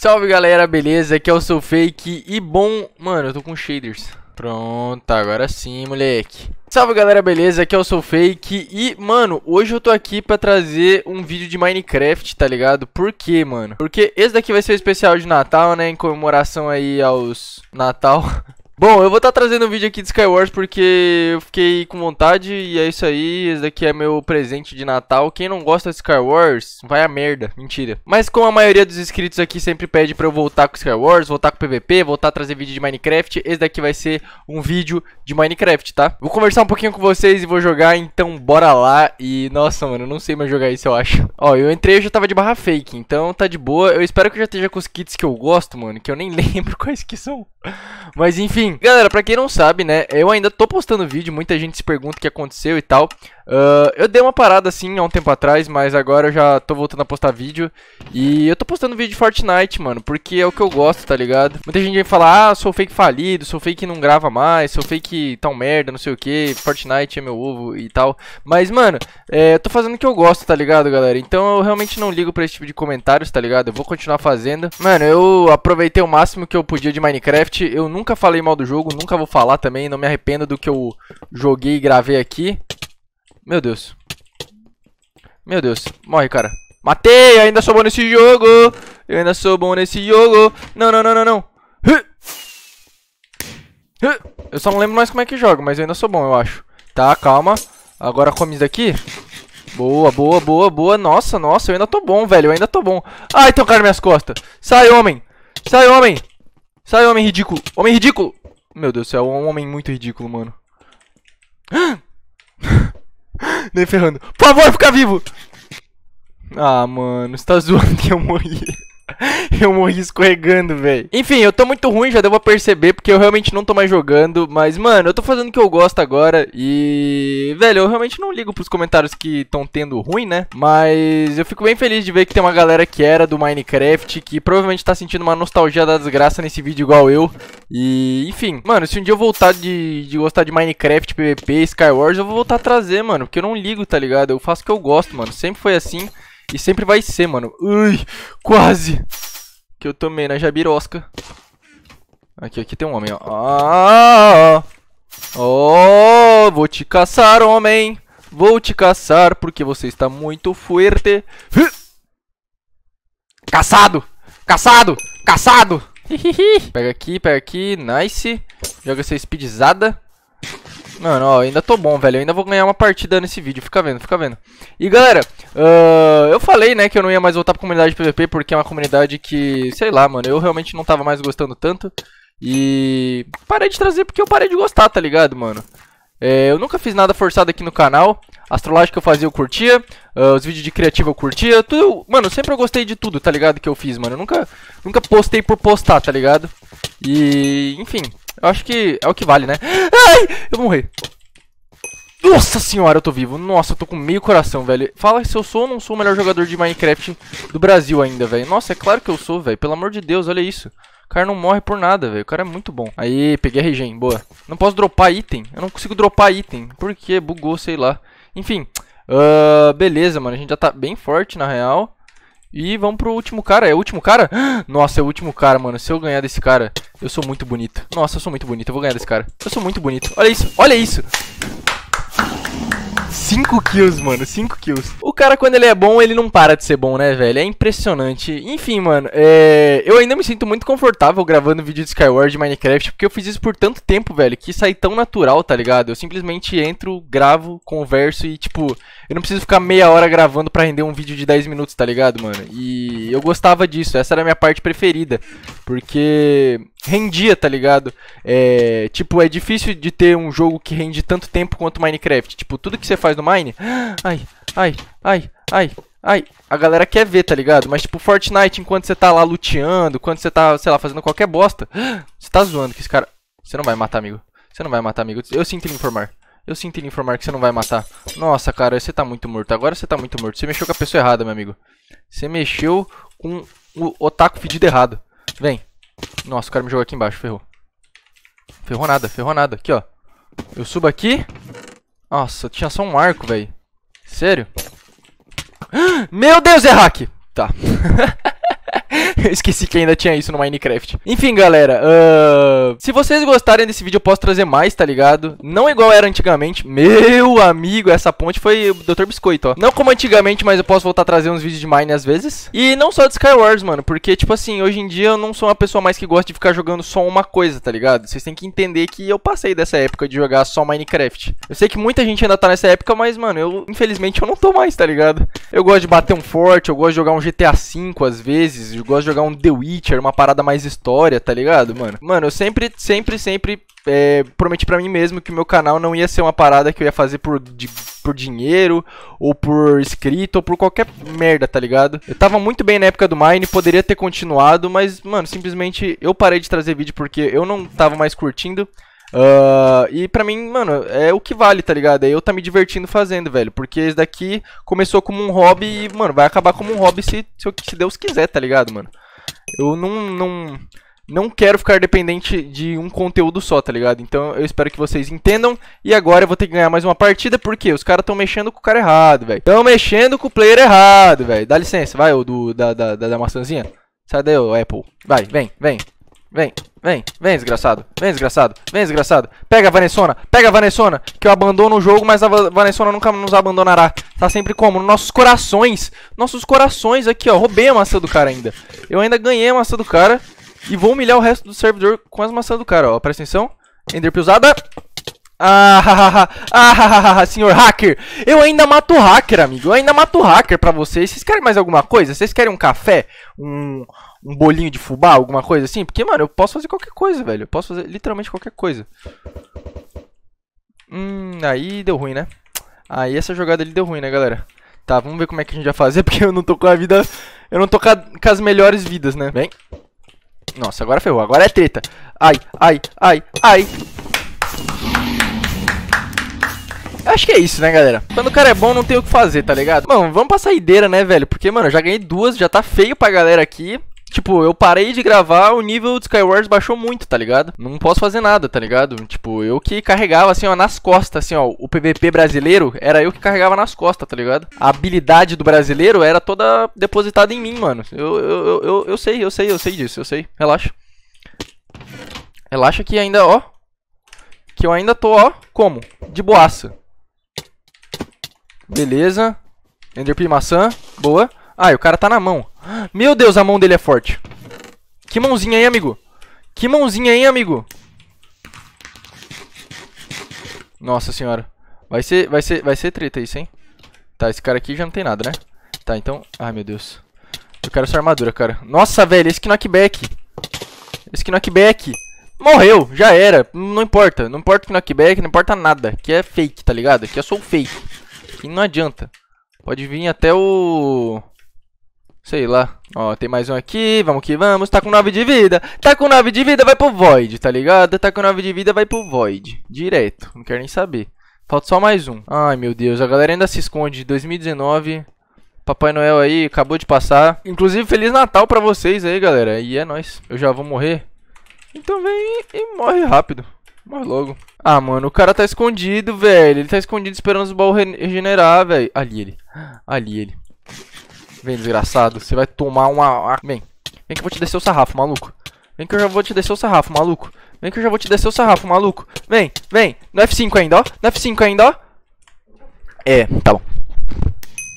Salve galera, beleza? Aqui é o seu Fake e bom... Mano, eu tô com shaders. Pronto, agora sim, moleque. Salve galera, beleza? Aqui é o seu Fake e, mano, hoje eu tô aqui pra trazer um vídeo de Minecraft, tá ligado? Por quê, mano? Porque esse daqui vai ser o especial de Natal, né? Em comemoração aí aos Natal. Bom, eu vou estar tá trazendo um vídeo aqui de Skywars porque eu fiquei com vontade e é isso aí, esse daqui é meu presente de Natal. Quem não gosta de Skywars, vai a merda, mentira. Mas como a maioria dos inscritos aqui sempre pede pra eu voltar com Skywars, voltar com PVP, voltar a trazer vídeo de Minecraft, esse daqui vai ser um vídeo de Minecraft, tá? Vou conversar um pouquinho com vocês e vou jogar, então bora lá. E, nossa, mano, eu não sei mais jogar isso, eu acho. Ó, eu entrei e já tava de barra fake, então tá de boa. Eu espero que eu já esteja com os kits que eu gosto, mano, que eu nem lembro quais que são. Mas enfim, galera, pra quem não sabe, né, eu ainda tô postando vídeo, muita gente se pergunta o que aconteceu e tal. Uh, eu dei uma parada assim há um tempo atrás, mas agora eu já tô voltando a postar vídeo. E eu tô postando vídeo de Fortnite, mano, porque é o que eu gosto, tá ligado? Muita gente vem falar, ah, sou fake falido, sou fake que não grava mais, sou fake tão merda, não sei o que, Fortnite é meu ovo e tal. Mas, mano, é, eu tô fazendo o que eu gosto, tá ligado, galera? Então eu realmente não ligo pra esse tipo de comentários, tá ligado? Eu vou continuar fazendo. Mano, eu aproveitei o máximo que eu podia de Minecraft eu nunca falei mal do jogo, nunca vou falar também, não me arrependo do que eu joguei e gravei aqui. Meu Deus. Meu Deus, morre, cara. Matei, ainda sou bom nesse jogo. Eu ainda sou bom nesse jogo. Não, não, não, não, não. Eu só não lembro mais como é que joga, mas eu ainda sou bom, eu acho. Tá, calma. Agora come isso daqui. Boa, boa, boa, boa. Nossa, nossa, eu ainda tô bom, velho. Eu ainda tô bom. Ai, tem um cara nas minhas costas. Sai, homem. Sai, homem. Sai, homem ridículo. Homem ridículo. Meu Deus do céu, um homem muito ridículo, mano. Nem ferrando. Por favor, fica vivo. Ah, mano, você tá zoando que eu morri. eu morri escorregando, velho. Enfim, eu tô muito ruim, já devo perceber, porque eu realmente não tô mais jogando. Mas, mano, eu tô fazendo o que eu gosto agora. E, velho, eu realmente não ligo pros comentários que estão tendo ruim, né? Mas eu fico bem feliz de ver que tem uma galera que era do Minecraft, que provavelmente tá sentindo uma nostalgia da desgraça nesse vídeo igual eu. E, enfim, mano, se um dia eu voltar de, de gostar de Minecraft, PvP, Skywars, eu vou voltar a trazer, mano. Porque eu não ligo, tá ligado? Eu faço o que eu gosto, mano. Sempre foi assim. E sempre vai ser, mano. Ui, quase que eu tomei na jabirosca. Aqui, aqui tem um homem, ó. Ah, oh, vou te caçar, homem. Vou te caçar porque você está muito fuerte. Caçado! Caçado! Caçado! pega aqui, pega aqui. Nice. Joga essa speedzada. Mano, ó, ainda tô bom, velho. Eu ainda vou ganhar uma partida nesse vídeo. Fica vendo, fica vendo. E galera, Uh, eu falei, né, que eu não ia mais voltar pra comunidade PVP, porque é uma comunidade que, sei lá, mano, eu realmente não tava mais gostando tanto. E parei de trazer porque eu parei de gostar, tá ligado, mano? É, eu nunca fiz nada forçado aqui no canal. Astrológico que eu fazia eu curtia. Uh, os vídeos de criativa eu curtia. Tudo, mano, sempre eu gostei de tudo, tá ligado? Que eu fiz, mano. Eu nunca, nunca postei por postar, tá ligado? E, enfim, eu acho que é o que vale, né? Ai, eu morri. Nossa senhora, eu tô vivo. Nossa, eu tô com meio coração, velho. Fala se eu sou ou não sou o melhor jogador de Minecraft do Brasil ainda, velho. Nossa, é claro que eu sou, velho. Pelo amor de Deus, olha isso. O cara não morre por nada, velho. O cara é muito bom. Aí, peguei a regen, boa. Não posso dropar item. Eu não consigo dropar item. Por quê? Bugou, sei lá. Enfim. Uh, beleza, mano. A gente já tá bem forte, na real. E vamos pro último cara. É o último cara? Nossa, é o último cara, mano. Se eu ganhar desse cara, eu sou muito bonito. Nossa, eu sou muito bonito. Eu vou ganhar desse cara. Eu sou muito bonito. Olha isso. Olha isso. 5 kills, mano. 5 kills. O cara, quando ele é bom, ele não para de ser bom, né, velho? É impressionante. Enfim, mano, é... eu ainda me sinto muito confortável gravando vídeo de Skyward de Minecraft, porque eu fiz isso por tanto tempo, velho, que sai tão natural, tá ligado? Eu simplesmente entro, gravo, converso e, tipo, eu não preciso ficar meia hora gravando para render um vídeo de 10 minutos, tá ligado, mano? E eu gostava disso. Essa era a minha parte preferida. Porque rendia, tá ligado? É, tipo, é difícil de ter um jogo que rende tanto tempo quanto Minecraft. Tipo, tudo que você faz no Mine. Ai, ai, ai, ai. Ai, a galera quer ver, tá ligado? Mas tipo, Fortnite, enquanto você tá lá luteando, quando você tá, sei lá, fazendo qualquer bosta, você tá zoando que esse cara. Você não vai matar, amigo. Você não vai matar, amigo. Eu sinto lhe informar. Eu sinto lhe informar que você não vai matar. Nossa, cara, você tá muito morto. Agora você tá muito morto. Você mexeu com a pessoa errada, meu amigo. Você mexeu com o otaku fedido errado. Vem, nossa, o cara me jogou aqui embaixo, ferrou. Ferrou nada, ferrou nada. Aqui, ó. Eu subo aqui. Nossa, tinha só um arco, velho. Sério? Meu Deus, é hack! Tá. Eu esqueci que ainda tinha isso no Minecraft. Enfim, galera. Uh... Se vocês gostarem desse vídeo, eu posso trazer mais, tá ligado? Não igual era antigamente. Meu amigo, essa ponte foi o Dr. Biscoito, ó. Não como antigamente, mas eu posso voltar a trazer uns vídeos de Mine às vezes. E não só de Skywars, mano. Porque, tipo assim, hoje em dia eu não sou uma pessoa mais que gosta de ficar jogando só uma coisa, tá ligado? Vocês têm que entender que eu passei dessa época de jogar só Minecraft. Eu sei que muita gente ainda tá nessa época, mas, mano, eu, infelizmente, eu não tô mais, tá ligado? Eu gosto de bater um forte, eu gosto de jogar um GTA V às vezes, eu gosto de jogar um The Witcher, uma parada mais história, tá ligado, mano? Mano, eu sempre, sempre, sempre é, prometi para mim mesmo que o meu canal não ia ser uma parada que eu ia fazer por, de, por dinheiro, ou por escrito, ou por qualquer merda, tá ligado? Eu tava muito bem na época do Mine, poderia ter continuado, mas, mano, simplesmente eu parei de trazer vídeo porque eu não tava mais curtindo. Uh, e pra mim, mano, é o que vale, tá ligado? É eu tá me divertindo fazendo, velho. Porque esse daqui começou como um hobby e, mano, vai acabar como um hobby se, se, se Deus quiser, tá ligado, mano? eu não, não, não quero ficar dependente de um conteúdo só, tá ligado? Então eu espero que vocês entendam. E agora eu vou ter que ganhar mais uma partida, porque os caras estão mexendo com o cara errado, velho. Estão mexendo com o player errado, velho. Dá licença, vai, ô, do, da, da, da, da maçãzinha. Sai daí, ô, Apple. Vai, vem, vem. Vem, vem, vem, desgraçado. Vem, desgraçado. Vem, desgraçado. Pega a Vanessona. Pega a Vanessona. Que eu abandono o jogo, mas a Vanessona nunca nos abandonará. Tá sempre como? Nos nossos corações. Nossos corações aqui, ó. Roubei a maçã do cara ainda. Eu ainda ganhei a maçã do cara. E vou humilhar o resto do servidor com as maçãs do cara, ó. Presta atenção. Ender ah, ha, ah, ha, ah, ah, ah, senhor hacker. Eu ainda mato hacker, amigo. Eu ainda mato hacker pra vocês. Vocês querem mais alguma coisa? Vocês querem um café? Um, um bolinho de fubá? Alguma coisa assim? Porque, mano, eu posso fazer qualquer coisa, velho. Eu posso fazer literalmente qualquer coisa. Hum, aí deu ruim, né? Aí essa jogada ali deu ruim, né, galera? Tá, vamos ver como é que a gente vai fazer, porque eu não tô com a vida... Eu não tô com, a, com as melhores vidas, né? Vem. Nossa, agora ferrou. Agora é treta. Ai, ai, ai, ai. Eu acho que é isso, né, galera? Quando o cara é bom, não tem o que fazer, tá ligado? Mano, vamos pra saideira, né, velho? Porque, mano, eu já ganhei duas, já tá feio pra galera aqui. Tipo, eu parei de gravar, o nível de Skywars baixou muito, tá ligado? Não posso fazer nada, tá ligado? Tipo, eu que carregava, assim, ó, nas costas, assim, ó. O PVP brasileiro era eu que carregava nas costas, tá ligado? A habilidade do brasileiro era toda depositada em mim, mano. Eu, eu, eu, eu, eu sei, eu sei, eu sei disso, eu sei. Relaxa. Relaxa que ainda, ó. Que eu ainda tô, ó, como? De boaça. Beleza. Enderpearl maçã. Boa. Ah, e o cara tá na mão. Meu Deus, a mão dele é forte. Que mãozinha, aí, amigo? Que mãozinha, aí, amigo? Nossa senhora. Vai ser, vai ser, vai ser treta isso, hein? Tá, esse cara aqui já não tem nada, né? Tá, então... Ai, meu Deus. Eu quero essa armadura, cara. Nossa, velho, esse knockback. Esse knockback. Morreu, já era. Não importa. Não importa o knockback, não importa nada. Que é fake, tá ligado? Que é só fake não adianta. Pode vir até o... Sei lá. Ó, tem mais um aqui. Vamos que vamos. Tá com 9 de vida. Tá com 9 de vida, vai pro Void, tá ligado? Tá com 9 de vida, vai pro Void. Direto. Não quero nem saber. Falta só mais um. Ai, meu Deus. A galera ainda se esconde. 2019. Papai Noel aí acabou de passar. Inclusive, Feliz Natal pra vocês aí, galera. E é nóis. Eu já vou morrer. Então vem e morre rápido. Morre logo. Ah, mano, o cara tá escondido, velho. Ele tá escondido esperando os baús regenerar, velho. Ali ele. Ali ele. Vem, desgraçado. Você vai tomar uma... Vem. Vem que eu vou te descer o sarrafo, maluco. Vem que eu já vou te descer o sarrafo, maluco. Vem que eu já vou te descer o sarrafo, maluco. Vem, vem. No F5 ainda, ó. No F5 ainda, ó. É, tá bom.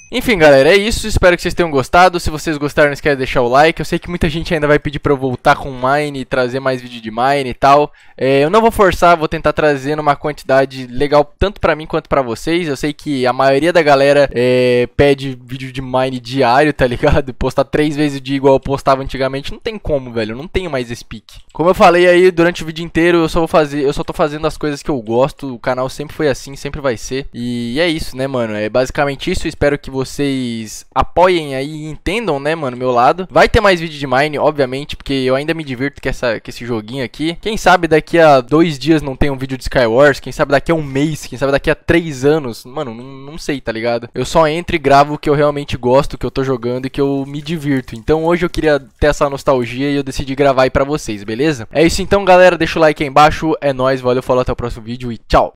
Enfim, galera, é isso. Espero que vocês tenham gostado. Se vocês gostaram, não esquece de deixar o like. Eu sei que muita gente ainda vai pedir pra eu voltar com Mine e trazer mais vídeo de Mine e tal. É, eu não vou forçar, vou tentar trazer numa quantidade legal tanto pra mim quanto pra vocês. Eu sei que a maioria da galera é, pede vídeo de Mine diário, tá ligado? Postar três vezes o dia igual eu postava antigamente. Não tem como, velho. Eu não tenho mais esse pique. Como eu falei aí durante o vídeo inteiro, eu só vou fazer, eu só tô fazendo as coisas que eu gosto. O canal sempre foi assim, sempre vai ser. E é isso, né, mano? É basicamente isso. Espero que vocês apoiem aí e entendam, né, mano, meu lado. Vai ter mais vídeo de Mine, obviamente, porque eu ainda me divirto com, essa, com esse joguinho aqui. Quem sabe daqui a dois dias não tem um vídeo de Skywars, quem sabe daqui a um mês, quem sabe daqui a três anos. Mano, não, não sei, tá ligado? Eu só entro e gravo o que eu realmente gosto, que eu tô jogando e que eu me divirto. Então hoje eu queria ter essa nostalgia e eu decidi gravar aí pra vocês, beleza? É isso então, galera. Deixa o like aí embaixo. É nóis, valeu, falou, até o próximo vídeo e tchau!